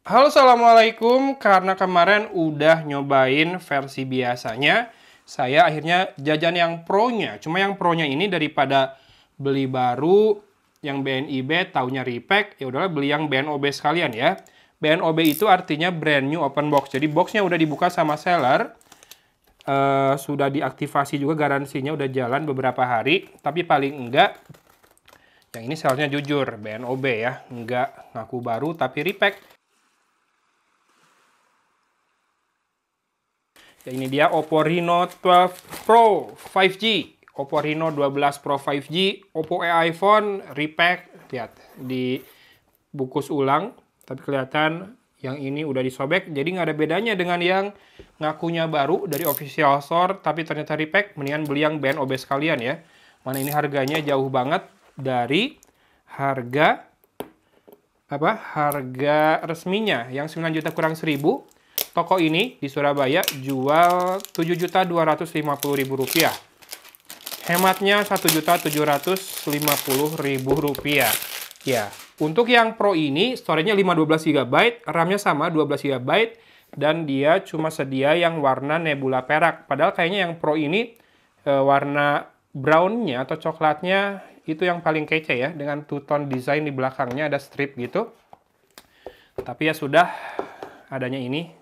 Halo assalamualaikum, karena kemarin udah nyobain versi biasanya, saya akhirnya jajan yang pro-nya. Cuma yang pro-nya ini daripada beli baru, yang BNIB taunya repack, ya udahlah beli yang BNOB sekalian ya. BNOB itu artinya brand new open box, jadi boxnya udah dibuka sama seller, uh, sudah diaktifasi juga garansinya udah jalan beberapa hari, tapi paling enggak yang ini sellernya jujur, BNOB ya, enggak ngaku baru tapi repack. Ya, ini dia Oppo Reno 12 Pro 5G, Oppo Reno 12 Pro 5G, Oppo e iPhone repack, lihat di bukus ulang, tapi kelihatan yang ini udah disobek, jadi nggak ada bedanya dengan yang ngakunya baru dari official store, tapi ternyata repack, mendingan beli yang band OB sekalian ya. Mana ini harganya jauh banget dari harga apa harga resminya yang 9 juta kurang 1000 toko ini di Surabaya jual Rp7.250.000. Hematnya Rp1.750.000. Ya, untuk yang Pro ini storage-nya 512 GB, RAM-nya sama 12 GB dan dia cuma sedia yang warna nebula perak. Padahal kayaknya yang Pro ini e, warna brown-nya atau coklatnya itu yang paling kece ya dengan two tone design di belakangnya ada strip gitu. Tapi ya sudah adanya ini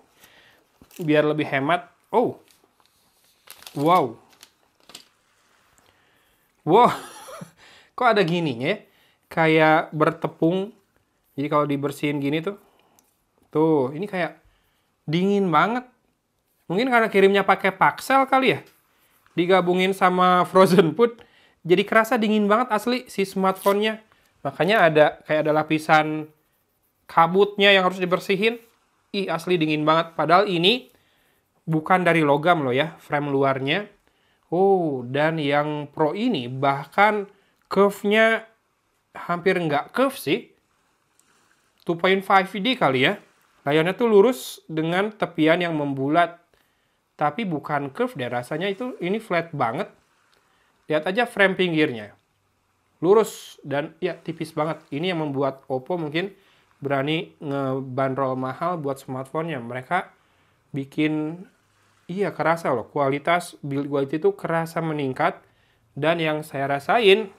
biar lebih hemat. Oh, wow, wow, kok ada gininya? Ya? Kayak bertepung. Jadi kalau dibersihin gini tuh, tuh ini kayak dingin banget. Mungkin karena kirimnya pakai paksel kali ya. Digabungin sama frozen food, jadi kerasa dingin banget asli si smartphone-nya. Makanya ada kayak ada lapisan kabutnya yang harus dibersihin ih asli dingin banget. Padahal ini bukan dari logam loh ya, frame luarnya. Oh, dan yang Pro ini bahkan curve-nya hampir nggak curve sih. 2.5D kali ya. Layarnya tuh lurus dengan tepian yang membulat. Tapi bukan curve deh, rasanya itu ini flat banget. Lihat aja frame pinggirnya. Lurus dan ya tipis banget. Ini yang membuat Oppo mungkin berani ngebanderol mahal buat smartphone-nya. Mereka bikin iya kerasa loh kualitas build quality itu kerasa meningkat dan yang saya rasain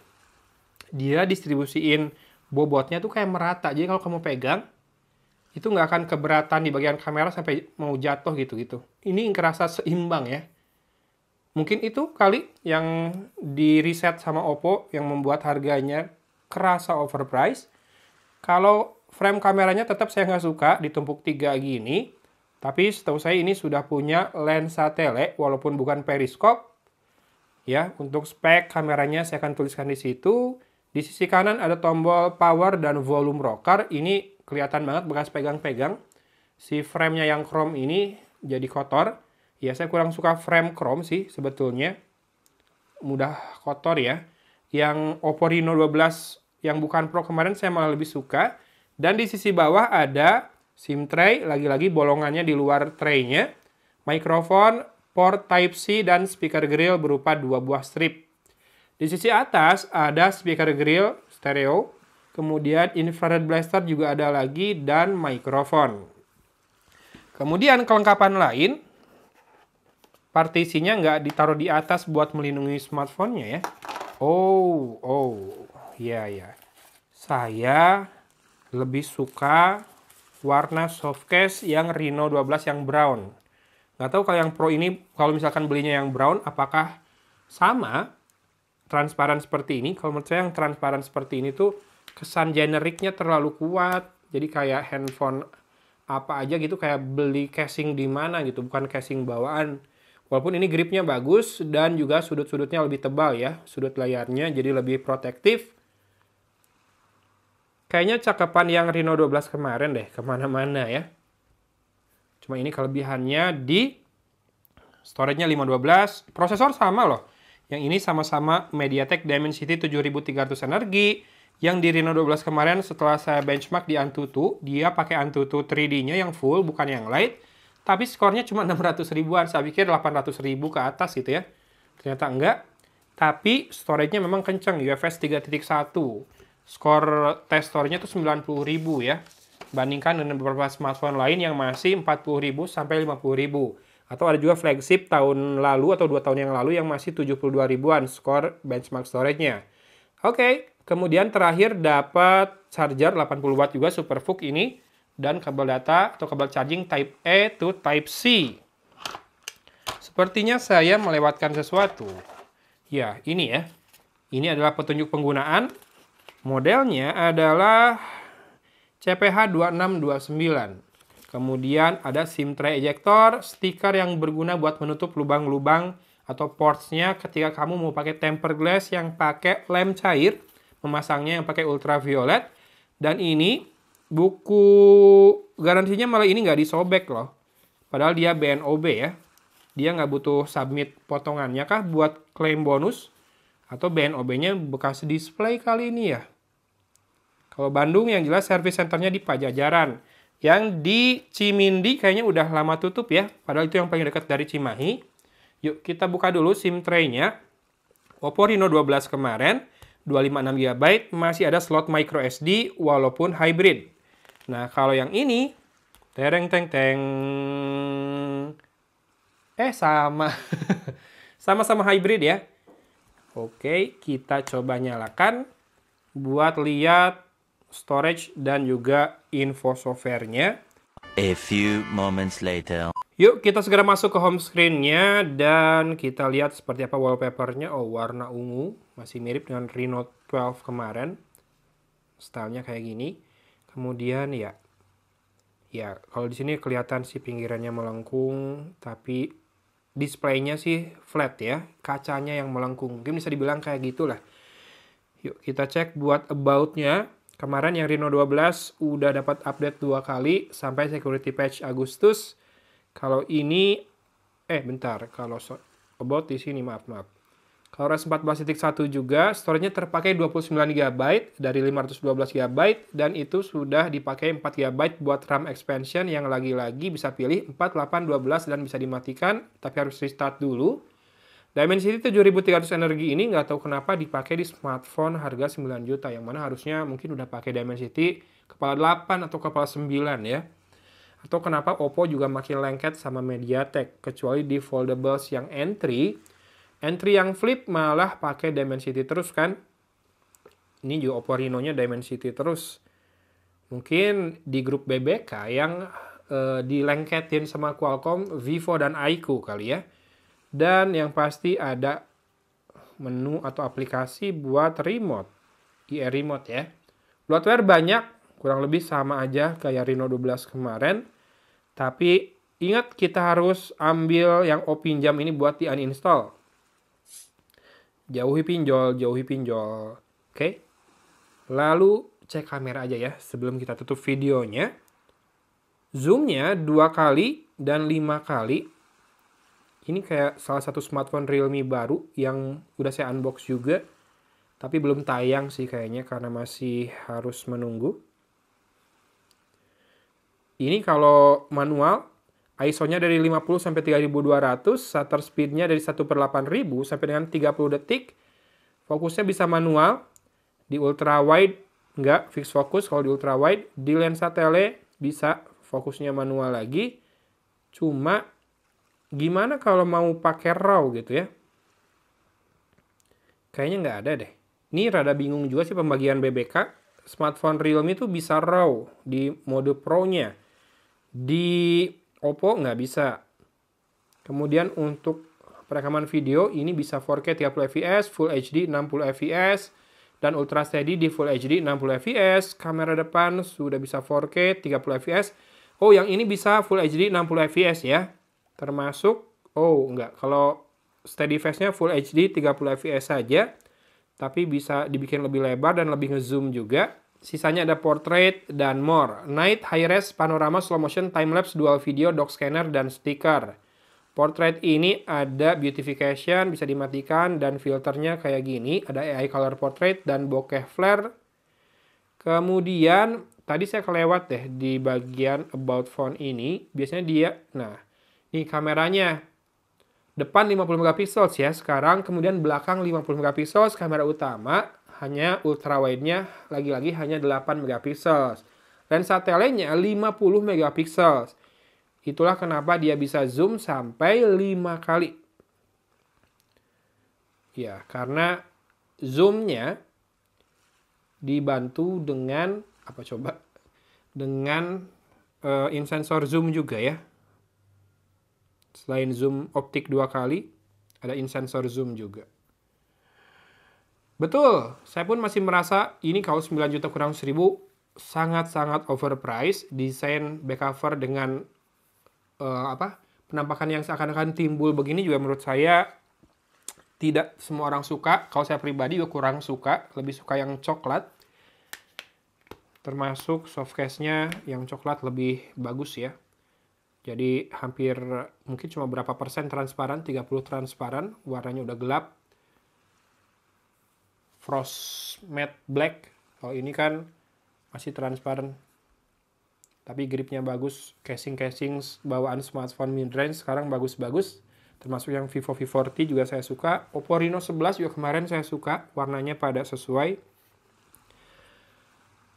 dia distribusiin bobotnya tuh kayak merata. Jadi kalau kamu pegang itu nggak akan keberatan di bagian kamera sampai mau jatuh gitu-gitu. Ini yang kerasa seimbang ya. Mungkin itu kali yang di reset sama Oppo yang membuat harganya kerasa overpriced. Kalau frame kameranya tetap saya nggak suka ditumpuk tiga gini. Tapi setahu saya ini sudah punya lensa tele walaupun bukan periskop. Ya, untuk spek kameranya saya akan tuliskan di situ. Di sisi kanan ada tombol power dan volume rocker. Ini kelihatan banget bekas pegang-pegang. Si framenya yang chrome ini jadi kotor. Ya, saya kurang suka frame chrome sih sebetulnya. Mudah kotor ya. Yang Oppo Reno 12 yang bukan Pro kemarin saya malah lebih suka dan di sisi bawah ada SIM tray, lagi-lagi bolongannya di luar traynya. Mikrofon, port Type-C, dan speaker grill berupa dua buah strip. Di sisi atas ada speaker grill stereo, kemudian infrared blaster juga ada lagi, dan mikrofon. Kemudian kelengkapan lain, partisinya nggak ditaruh di atas buat melindungi smartphone-nya ya. Oh, oh, iya. ya. Saya lebih suka warna softcase yang Reno 12 yang brown. Nggak tahu kalau yang Pro ini, kalau misalkan belinya yang brown, apakah sama transparan seperti ini? Kalau menurut saya yang transparan seperti ini tuh kesan generiknya terlalu kuat. Jadi kayak handphone apa aja gitu, kayak beli casing di mana gitu, bukan casing bawaan. Walaupun ini gripnya bagus dan juga sudut-sudutnya lebih tebal ya, sudut layarnya jadi lebih protektif. Kayaknya cakapan yang Reno 12 kemarin deh, kemana-mana ya. Cuma ini kelebihannya di storage-nya 512, prosesor sama loh. Yang ini sama-sama MediaTek Dimensity 7300 energi. Yang di Reno 12 kemarin setelah saya benchmark di Antutu, dia pakai Antutu 3D-nya yang full, bukan yang light. Tapi skornya cuma 600 ribuan, saya pikir 800 ribu ke atas gitu ya. Ternyata enggak. Tapi storage-nya memang kenceng, UFS 3.1 skor testornya itu nya itu 90.000 ya. Bandingkan dengan beberapa smartphone lain yang masih 40.000 sampai 50.000. Atau ada juga flagship tahun lalu atau dua tahun yang lalu yang masih 72 ribuan skor benchmark storage-nya. Oke, okay. kemudian terakhir dapat charger 80 watt juga Superfook ini dan kabel data atau kabel charging type A e to type C. Sepertinya saya melewatkan sesuatu. Ya, ini ya. Ini adalah petunjuk penggunaan Modelnya adalah CPH 2629. Kemudian ada SIM tray ejector, stiker yang berguna buat menutup lubang-lubang atau portsnya ketika kamu mau pakai tempered glass yang pakai lem cair, memasangnya yang pakai ultraviolet. Dan ini buku garansinya malah ini nggak disobek loh. Padahal dia BNOB ya. Dia nggak butuh submit potongannya kah buat klaim bonus. Atau BNOB-nya bekas display kali ini ya. Kalau Bandung yang jelas service centernya di Pajajaran. Yang di Cimindi kayaknya udah lama tutup ya. Padahal itu yang paling dekat dari Cimahi. Yuk kita buka dulu SIM tray-nya. Oppo Reno 12 kemarin 256GB masih ada slot micro SD walaupun hybrid. Nah, kalau yang ini tereng teng teng eh sama. Sama-sama hybrid ya. Oke, kita coba nyalakan buat lihat storage dan juga info softwarenya. A few moments later. Yuk kita segera masuk ke home screen-nya dan kita lihat seperti apa wallpapernya. Oh, warna ungu, masih mirip dengan Reno 12 kemarin. Stylenya kayak gini. Kemudian ya, ya kalau di sini kelihatan si pinggirannya melengkung, tapi displaynya sih flat ya, kacanya yang melengkung. Mungkin bisa dibilang kayak gitulah. Yuk kita cek buat Aboutnya. Kemarin yang Reno 12 udah dapat update dua kali sampai security patch Agustus. Kalau ini, eh bentar, kalau so, about di sini maaf maaf. Kalau RAS 14.1 juga, storage-nya terpakai 29 GB dari 512 GB dan itu sudah dipakai 4 GB buat RAM expansion yang lagi-lagi bisa pilih 4, 8, 12 dan bisa dimatikan tapi harus restart dulu. Dimensity 7300 energi ini nggak tahu kenapa dipakai di smartphone harga 9 juta yang mana harusnya mungkin udah pakai Dimensity kepala 8 atau kepala 9 ya. Atau kenapa Oppo juga makin lengket sama MediaTek kecuali di foldables yang entry Entry yang flip malah pakai Dimensity terus kan. Ini juga Oppo Reno-nya Dimensity terus. Mungkin di grup BBK yang eh, dilengketin sama Qualcomm, Vivo, dan Aiku kali ya. Dan yang pasti ada menu atau aplikasi buat remote. IR remote ya. Bloatware banyak, kurang lebih sama aja kayak Reno 12 kemarin. Tapi ingat kita harus ambil yang opinjam ini buat di uninstall jauhi pinjol, jauhi pinjol. Oke. Okay? Lalu cek kamera aja ya sebelum kita tutup videonya. Zoomnya dua kali dan lima kali. Ini kayak salah satu smartphone Realme baru yang udah saya unbox juga. Tapi belum tayang sih kayaknya karena masih harus menunggu. Ini kalau manual ISO-nya dari 50 sampai 3200, shutter speed-nya dari 1 per 8000 sampai dengan 30 detik. Fokusnya bisa manual, di ultra wide nggak fix fokus kalau di ultra wide, di lensa tele bisa fokusnya manual lagi. Cuma gimana kalau mau pakai RAW gitu ya? Kayaknya nggak ada deh. Ini rada bingung juga sih pembagian BBK. Smartphone Realme itu bisa RAW di mode Pro-nya. Di Oppo nggak bisa. Kemudian untuk perekaman video ini bisa 4K 30 fps, Full HD 60 fps, dan Ultra Steady di Full HD 60 fps. Kamera depan sudah bisa 4K 30 fps. Oh, yang ini bisa Full HD 60 fps ya. Termasuk, oh nggak, kalau Steady face nya Full HD 30 fps saja. Tapi bisa dibikin lebih lebar dan lebih ngezoom juga. Sisanya ada portrait dan more. Night, high-res, panorama, slow motion, time-lapse, dual video, dock scanner, dan stiker. Portrait ini ada beautification, bisa dimatikan, dan filternya kayak gini. Ada AI color portrait dan bokeh flare. Kemudian, tadi saya kelewat deh di bagian about phone ini. Biasanya dia, nah, ini kameranya. Depan 50 mp ya sekarang, kemudian belakang 50 mp kamera utama hanya ultra wide-nya lagi-lagi hanya 8 megapiksel. Lensa telenya 50 megapiksel. Itulah kenapa dia bisa zoom sampai 5 kali. Ya, karena zoomnya dibantu dengan apa coba? Dengan uh, eh, insensor zoom juga ya. Selain zoom optik dua kali, ada insensor zoom juga. Betul, saya pun masih merasa ini kaos 9 juta kurang 1000 sangat-sangat overpriced, desain back cover dengan uh, apa? penampakan yang seakan-akan timbul begini juga menurut saya tidak semua orang suka. Kalau saya pribadi juga kurang suka, lebih suka yang coklat. Termasuk softcase-nya yang coklat lebih bagus ya. Jadi hampir mungkin cuma berapa persen transparan, 30 transparan, warnanya udah gelap, frost matte black kalau ini kan masih transparan tapi gripnya bagus casing-casing bawaan smartphone mid-range sekarang bagus-bagus termasuk yang Vivo V40 juga saya suka Oppo Reno 11 juga kemarin saya suka warnanya pada sesuai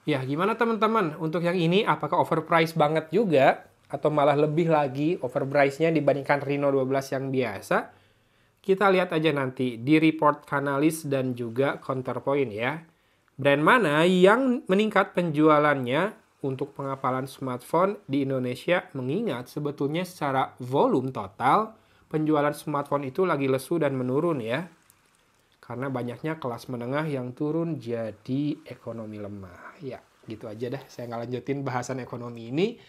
ya gimana teman-teman untuk yang ini apakah overpriced banget juga atau malah lebih lagi overpriced-nya dibandingkan Reno 12 yang biasa kita lihat aja nanti di report kanalis dan juga counterpoint ya. Brand mana yang meningkat penjualannya untuk pengapalan smartphone di Indonesia mengingat sebetulnya secara volume total penjualan smartphone itu lagi lesu dan menurun ya. Karena banyaknya kelas menengah yang turun jadi ekonomi lemah. Ya, gitu aja dah. Saya nggak lanjutin bahasan ekonomi ini.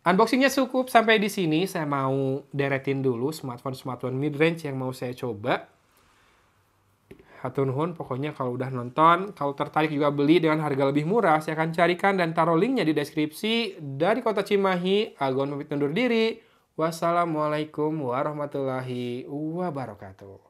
Unboxingnya cukup sampai di sini. Saya mau deretin dulu smartphone-smartphone mid-range yang mau saya coba. Hatunhun, pokoknya kalau udah nonton, kalau tertarik juga beli dengan harga lebih murah, saya akan carikan dan taruh linknya di deskripsi. Dari kota Cimahi, Agon pamit undur diri. Wassalamualaikum warahmatullahi wabarakatuh.